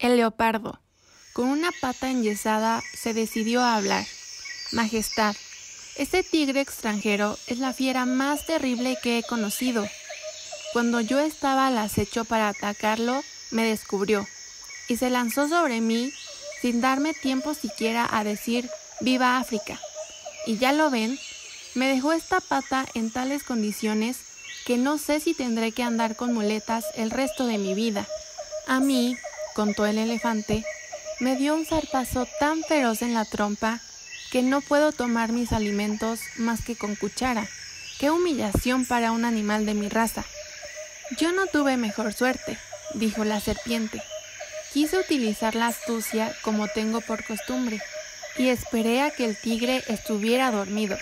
El leopardo, con una pata enyesada, se decidió a hablar. Majestad, este tigre extranjero es la fiera más terrible que he conocido. Cuando yo estaba al acecho para atacarlo, me descubrió y se lanzó sobre mí sin darme tiempo siquiera a decir viva África. Y ya lo ven, me dejó esta pata en tales condiciones que no sé si tendré que andar con muletas el resto de mi vida. A mí, contó el elefante, me dio un zarpazo tan feroz en la trompa que no puedo tomar mis alimentos más que con cuchara. ¡Qué humillación para un animal de mi raza! Yo no tuve mejor suerte, dijo la serpiente. Quise utilizar la astucia como tengo por costumbre, y esperé a que el tigre estuviera dormido,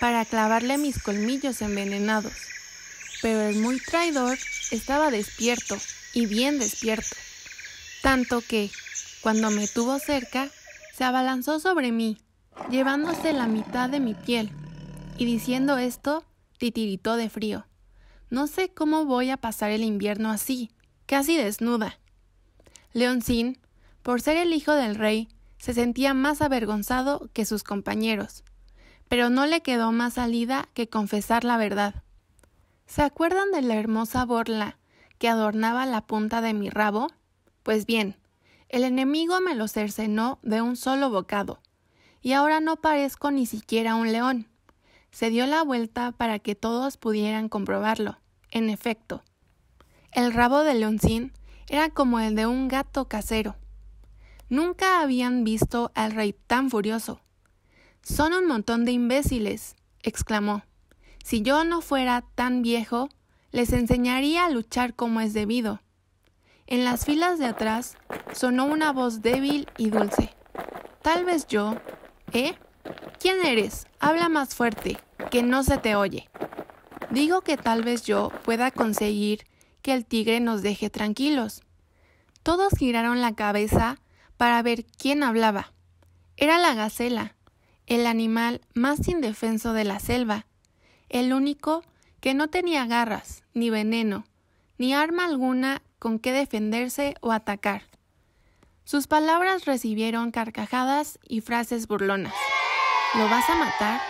para clavarle mis colmillos envenenados. Pero el muy traidor estaba despierto, y bien despierto tanto que, cuando me tuvo cerca, se abalanzó sobre mí, llevándose la mitad de mi piel, y diciendo esto, titiritó de frío. No sé cómo voy a pasar el invierno así, casi desnuda. Leoncín, por ser el hijo del rey, se sentía más avergonzado que sus compañeros, pero no le quedó más salida que confesar la verdad. ¿Se acuerdan de la hermosa borla que adornaba la punta de mi rabo? Pues bien, el enemigo me lo cercenó de un solo bocado, y ahora no parezco ni siquiera un león. Se dio la vuelta para que todos pudieran comprobarlo. En efecto, el rabo de leoncín era como el de un gato casero. Nunca habían visto al rey tan furioso. Son un montón de imbéciles, exclamó. Si yo no fuera tan viejo, les enseñaría a luchar como es debido. En las filas de atrás sonó una voz débil y dulce. Tal vez yo... ¿Eh? ¿Quién eres? Habla más fuerte, que no se te oye. Digo que tal vez yo pueda conseguir que el tigre nos deje tranquilos. Todos giraron la cabeza para ver quién hablaba. Era la gacela, el animal más indefenso de la selva, el único que no tenía garras, ni veneno, ni arma alguna con qué defenderse o atacar. Sus palabras recibieron carcajadas y frases burlonas. ¿Lo vas a matar?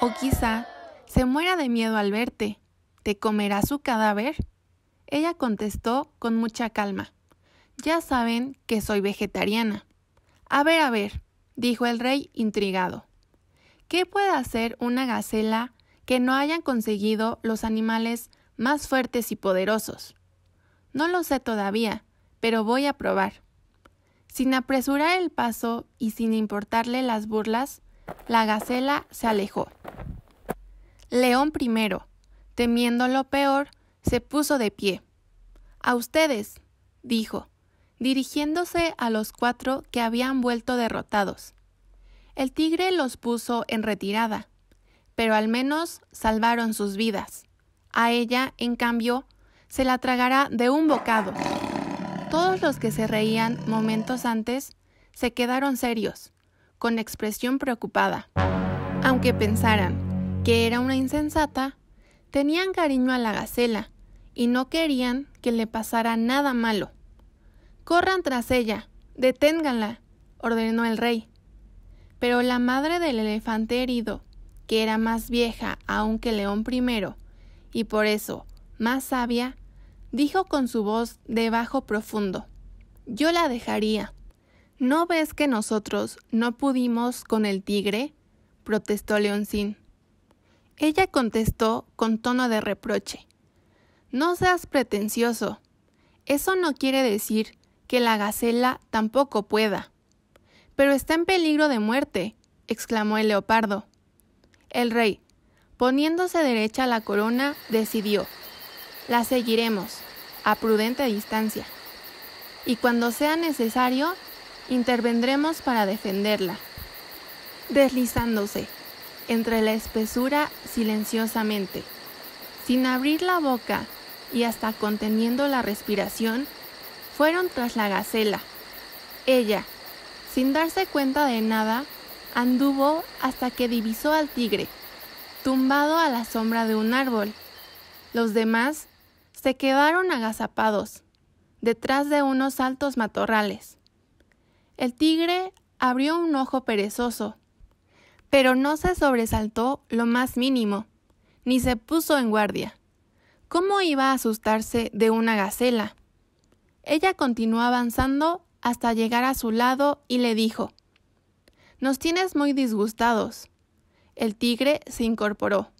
O quizá se muera de miedo al verte. ¿Te comerá su cadáver? Ella contestó con mucha calma. Ya saben que soy vegetariana. A ver, a ver, dijo el rey intrigado. ¿Qué puede hacer una gacela que no hayan conseguido los animales más fuertes y poderosos? No lo sé todavía, pero voy a probar. Sin apresurar el paso y sin importarle las burlas, la gacela se alejó. León primero temiendo lo peor, se puso de pie. A ustedes, dijo, dirigiéndose a los cuatro que habían vuelto derrotados. El tigre los puso en retirada, pero al menos salvaron sus vidas. A ella, en cambio, se la tragará de un bocado. Todos los que se reían momentos antes se quedaron serios, con expresión preocupada. Aunque pensaran que era una insensata, tenían cariño a la gacela y no querían que le pasara nada malo. Corran tras ella, deténganla, ordenó el rey. Pero la madre del elefante herido, que era más vieja aún que León primero y por eso más sabia, dijo con su voz de bajo profundo, yo la dejaría. ¿No ves que nosotros no pudimos con el tigre? protestó Leoncín. Ella contestó con tono de reproche. No seas pretencioso. Eso no quiere decir que la gacela tampoco pueda. Pero está en peligro de muerte, exclamó el leopardo. El rey, poniéndose derecha la corona, decidió. La seguiremos, a prudente distancia. Y cuando sea necesario, intervendremos para defenderla. Deslizándose, entre la espesura silenciosamente, sin abrir la boca y hasta conteniendo la respiración, fueron tras la gacela. Ella, sin darse cuenta de nada, anduvo hasta que divisó al tigre, tumbado a la sombra de un árbol. Los demás se quedaron agazapados, detrás de unos altos matorrales. El tigre abrió un ojo perezoso, pero no se sobresaltó lo más mínimo, ni se puso en guardia. ¿Cómo iba a asustarse de una gacela? Ella continuó avanzando hasta llegar a su lado y le dijo, Nos tienes muy disgustados. El tigre se incorporó,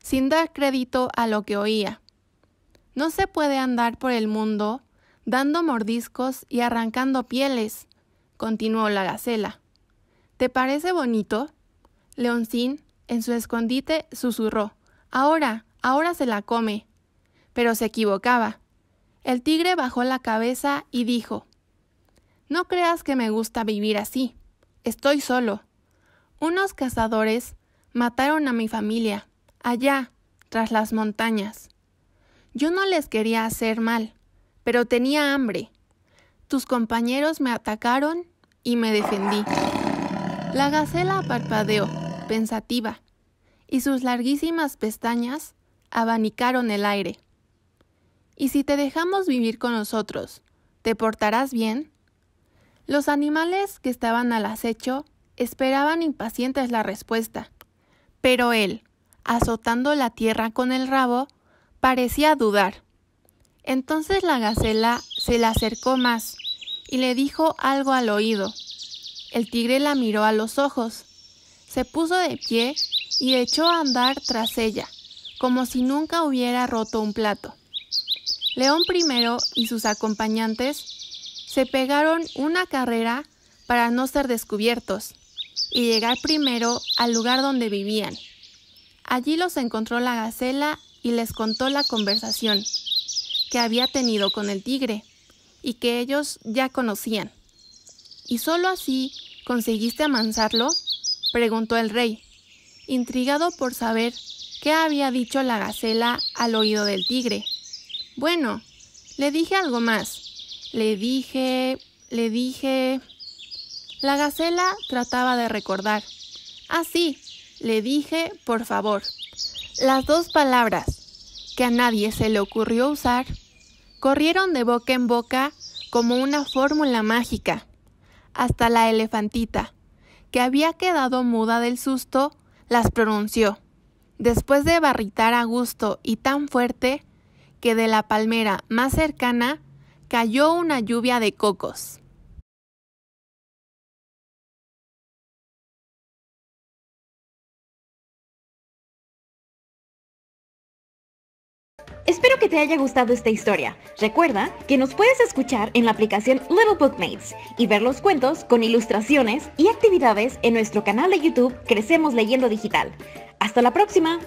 sin dar crédito a lo que oía. No se puede andar por el mundo dando mordiscos y arrancando pieles, continuó la gacela. ¿Te parece bonito? Leoncín, en su escondite, susurró. Ahora, ahora se la come. Pero se equivocaba. El tigre bajó la cabeza y dijo, No creas que me gusta vivir así. Estoy solo. Unos cazadores mataron a mi familia, allá, tras las montañas. Yo no les quería hacer mal, pero tenía hambre. Tus compañeros me atacaron y me defendí. La gacela parpadeó, pensativa, y sus larguísimas pestañas abanicaron el aire. ¿Y si te dejamos vivir con nosotros, te portarás bien? Los animales que estaban al acecho esperaban impacientes la respuesta, pero él, azotando la tierra con el rabo, parecía dudar. Entonces la gacela se le acercó más y le dijo algo al oído. El tigre la miró a los ojos, se puso de pie y echó a andar tras ella, como si nunca hubiera roto un plato. León primero y sus acompañantes se pegaron una carrera para no ser descubiertos y llegar primero al lugar donde vivían. Allí los encontró la gacela y les contó la conversación que había tenido con el tigre y que ellos ya conocían. ¿Y solo así conseguiste amansarlo? preguntó el rey, intrigado por saber qué había dicho la gacela al oído del tigre. Bueno, le dije algo más. Le dije... le dije... La gacela trataba de recordar. Ah, sí, le dije, por favor. Las dos palabras, que a nadie se le ocurrió usar, corrieron de boca en boca como una fórmula mágica, hasta la elefantita, que había quedado muda del susto, las pronunció, después de barritar a gusto y tan fuerte, que de la palmera más cercana cayó una lluvia de cocos. Espero que te haya gustado esta historia. Recuerda que nos puedes escuchar en la aplicación Little Bookmates y ver los cuentos con ilustraciones y actividades en nuestro canal de YouTube Crecemos Leyendo Digital. Hasta la próxima.